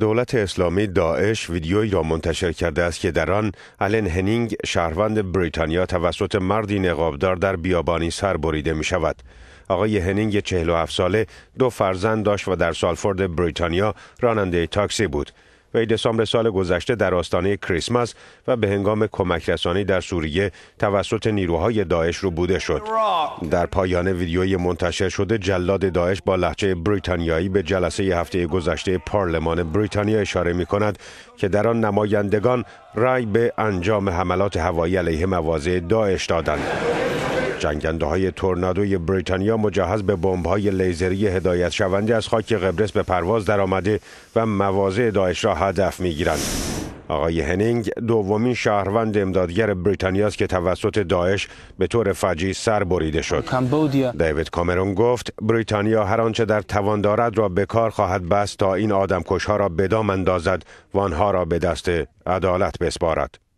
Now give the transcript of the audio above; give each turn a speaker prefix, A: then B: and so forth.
A: دولت اسلامی داعش ویدیویی را منتشر کرده است که در آن آلن هنینگ شهروند بریتانیا توسط مردی نقابدار در بیابانی سر بریده می شود. آقای هنینگ 47 ساله دو فرزند داشت و در سالفورد بریتانیا راننده تاکسی بود. وی دسامبر سال گذشته در آستانه کریسمس و به هنگام کمک رسانی در سوریه توسط نیروهای داعش رو بوده شد. در پایان ویدیوی منتشر شده جلاد داعش با لحجه بریتانیایی به جلسه هفته گذشته پارلمان بریتانیا اشاره می کند که در آن نمایندگان رای به انجام حملات هوایی علیه مواضع داعش دادند. جنگنده های تورنادوی بریتانیا مجهز به بمب های لیزری هدایت شونده از خاک قبرس به پرواز درآمده و مواضع داعش را هدف می گیرند. آقای هنینگ دومین شهروند امدادگر بریتانیا است که توسط داعش به طور فجی سر بریده شد. دیوید کامرون گفت بریتانیا هر آنچه در توان دارد را به کار خواهد بست تا این آدمکشها را بدام اندازد و آنها را به دست عدالت بسپارد.